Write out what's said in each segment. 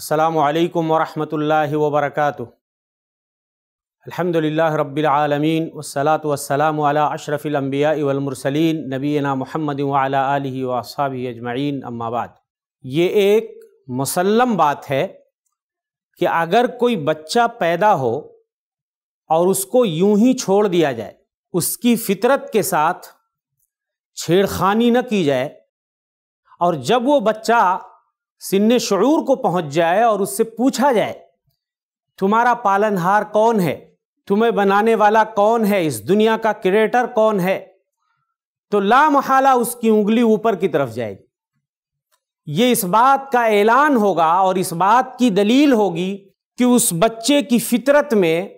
अल्लाम वरहमल वबरक अलहमदिल्ला रबालमीन वसलात वसलाम अशरफ़िलम्बिया वलमरसलिन नबीना महमद वाली वसाबी अजमाइन अम्माबाद ये एक मुसलम बात है कि अगर कोई बच्चा पैदा हो और उसको यूं ही छोड़ दिया जाए उसकी फितरत के साथ छेड़खानी न की जाए और जब वो बच्चा सिन्ने शूर को पहुंच जाए और उससे पूछा जाए तुम्हारा पालनहार कौन है तुम्हें बनाने वाला कौन है इस दुनिया का क्रिएटर कौन है तो ला उसकी उंगली ऊपर की तरफ जाएगी ये इस बात का ऐलान होगा और इस बात की दलील होगी कि उस बच्चे की फितरत में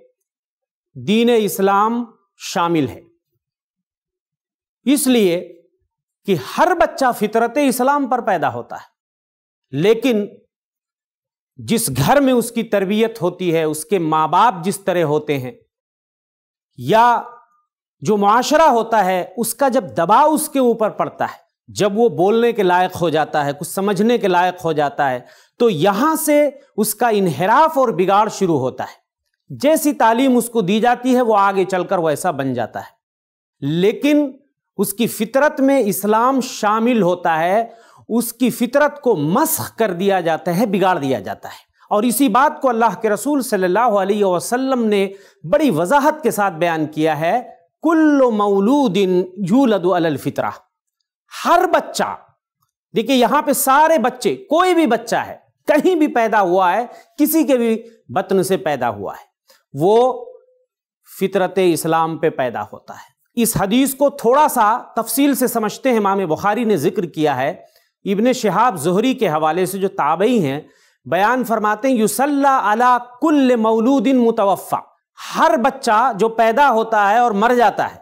दीन इस्लाम शामिल है इसलिए कि हर बच्चा फितरत इस्लाम पर पैदा होता है लेकिन जिस घर में उसकी तरबियत होती है उसके माँ बाप जिस तरह होते हैं या जो माशरा होता है उसका जब दबाव उसके ऊपर पड़ता है जब वो बोलने के लायक हो जाता है कुछ समझने के लायक हो जाता है तो यहां से उसका इनहराफ और बिगाड़ शुरू होता है जैसी तालीम उसको दी जाती है वो आगे चलकर वैसा बन जाता है लेकिन उसकी फितरत में इस्लाम शामिल होता है उसकी फितरत को मस्ख कर दिया जाता है बिगाड़ दिया जाता है और इसी बात को अल्लाह के रसूल सल्लल्लाहु अलैहि वसल्लम ने बड़ी वजाहत के साथ बयान किया है कुल्ल मौलूदिन यूलद फितरा हर बच्चा देखिए यहां पे सारे बच्चे कोई भी बच्चा है कहीं भी पैदा हुआ है किसी के भी बतन से पैदा हुआ है वो फितरत इस्लाम पे पैदा होता है इस हदीस को थोड़ा सा तफसील से समझते हैं इमाम बुखारी ने जिक्र किया है इबन शहाब जहरी के हवाले से जो ताबई हैं बयान फरमाते हैं युसल्ला अला कुल मौलूदिन मुतवफ़ा हर बच्चा जो पैदा होता है और मर जाता है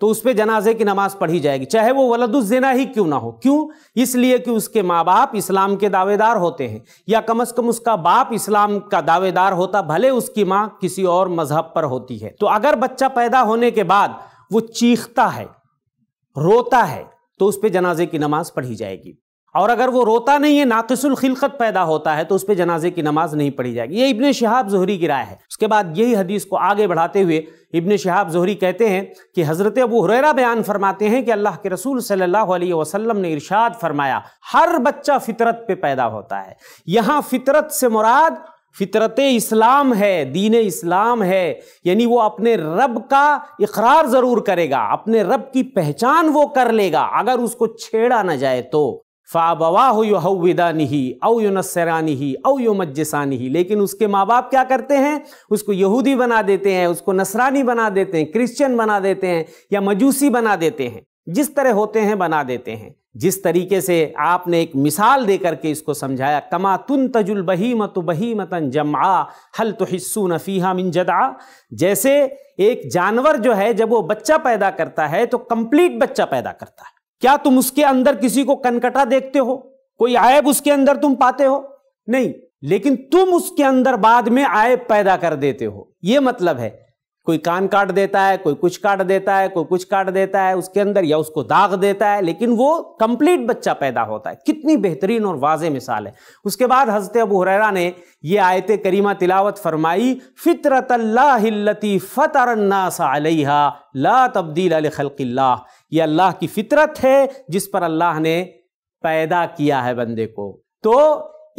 तो उस पर जनाजे की नमाज पढ़ी जाएगी चाहे वो वलदुजना ही क्यों ना हो क्यों इसलिए कि उसके माँ बाप इस्लाम के दावेदार होते हैं या कम अज कम उसका बाप इस्लाम का दावेदार होता भले उसकी माँ किसी और मजहब पर होती है तो अगर बच्चा पैदा होने के बाद वो चीखता है रोता है तो उस पर जनाजे की नमाज पढ़ी जाएगी और अगर वो रोता नहीं है नाकसुल खिलकत पैदा होता है तो उस पर जनाजे की नमाज नहीं पढ़ी जाएगी ये इबन शहाब जहरी की राय है उसके बाद यही हदीस को आगे बढ़ाते हुए इबन शहाब जहरी कहते हैं कि हज़रत अबू हुररा बयान फरमाते हैं कि अल्लाह के रसूल सल्लल्लाहु अलैहि वसल्लम ने इरशाद फरमाया हर बच्चा फितरत पे पैदा होता है यहाँ फितरत से मुराद फितरत इस्लाम है दीन इस्लाम है यानी वो अपने रब का इकरार ज़रूर करेगा अपने रब की पहचान वो कर लेगा अगर उसको छेड़ा ना जाए तो फ़ाबवाह यहविदानी अव युनसरानी अव ही लेकिन उसके माँ बाप क्या करते हैं उसको यहूदी बना देते हैं उसको नसरानी बना देते हैं क्रिश्चियन बना देते हैं या मजूसी बना देते हैं जिस तरह होते हैं बना देते हैं जिस तरीके से आपने एक मिसाल दे करके इसको समझाया कमा तुन तजुल बही मत बही मतन जमा हल तो हिस्सू नफ़ीहा मिन जदा जैसे एक जानवर जो है जब वो बच्चा पैदा करता है तो कंप्लीट बच्चा पैदा करता है क्या तुम उसके अंदर किसी को कनकटा देखते हो कोई आयब उसके अंदर तुम पाते हो नहीं लेकिन तुम उसके अंदर बाद में आयब पैदा कर देते हो यह मतलब है कोई कान काट देता है कोई कुछ काट देता है कोई कुछ काट देता है उसके अंदर या उसको दाग देता है लेकिन वो कंप्लीट बच्चा पैदा होता है कितनी बेहतरीन और वाज मिसाल है उसके बाद हजरत अबू हुरैरा ने ये आयत करीमा तिलावत फरमाई फितरत फ़तर सा तब्दील खल्ला ये अल्लाह की फितरत है जिस पर अल्लाह ने पैदा किया है बंदे को तो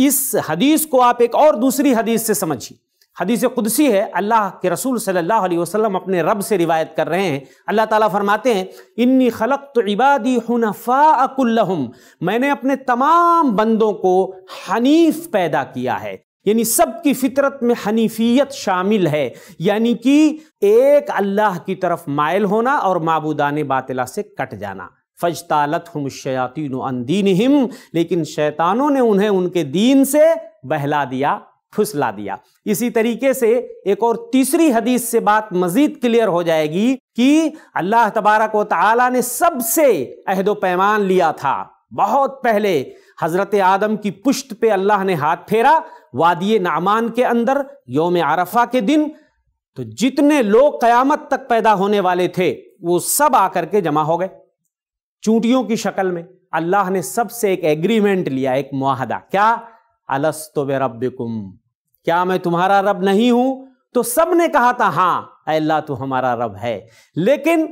इस हदीस को आप एक और दूसरी हदीस से समझिए हदीस कुदसी है अल्लाह के रसूल सल्लल्लाहु अलैहि वसल्लम अपने रब से रिवायत कर रहे हैं अल्लाह ताला फरमाते हैं इन्नी खलक तो इबादी हनफ़ाकुल्लहम मैंने अपने तमाम बंदों को हनीफ पैदा किया है यानी सबकी फितरत में हनीफियत शामिल है यानी कि एक अल्लाह की तरफ मायल होना और माबूदान बातिला से कट जाना फजतालत हम शयातीन हिम लेकिन शैतानों ने उन्हें उनके दीन से बहला दिया फुसला दिया इसी तरीके से एक और तीसरी हदीस से बात मजीद क्लियर हो जाएगी कि अल्लाह तबारक व ने सबसे अहदो पैमान लिया था बहुत पहले हजरत आदम की पुष्ट पे अल्लाह ने हाथ फेरा वादिय नामान के अंदर योम आरफा के दिन तो जितने लोग कयामत तक पैदा होने वाले थे वो सब आकर के जमा हो गए चूंटियों की शक्ल में अल्लाह ने सबसे एक एग्रीमेंट लिया एक मुहदा क्या अलस तो रब्बिकुम क्या मैं तुम्हारा रब नहीं हूं तो सब ने कहा था हाँ अल्लाह तो हमारा रब है लेकिन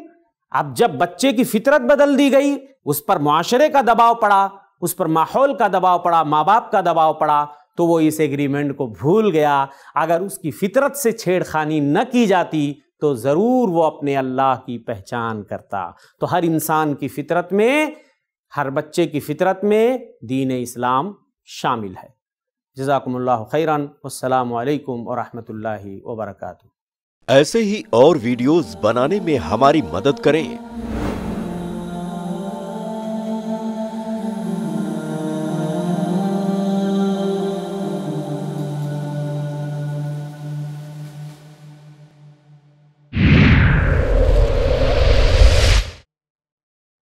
अब जब बच्चे की फितरत बदल दी गई उस पर मुआरे का दबाव पड़ा उस पर माहौल का दबाव पड़ा माँ बाप का दबाव पड़ा तो वो इस एग्रीमेंट को भूल गया अगर उसकी फितरत से छेड़खानी न की जाती तो ज़रूर वो अपने अल्लाह की पहचान करता तो हर इंसान की फितरत में हर बच्चे की फितरत में दीन इस्लाम शामिल है जजाकम्ला खैरन असलकम वरहमल वबरक ऐसे ही और वीडियोस बनाने में हमारी मदद करें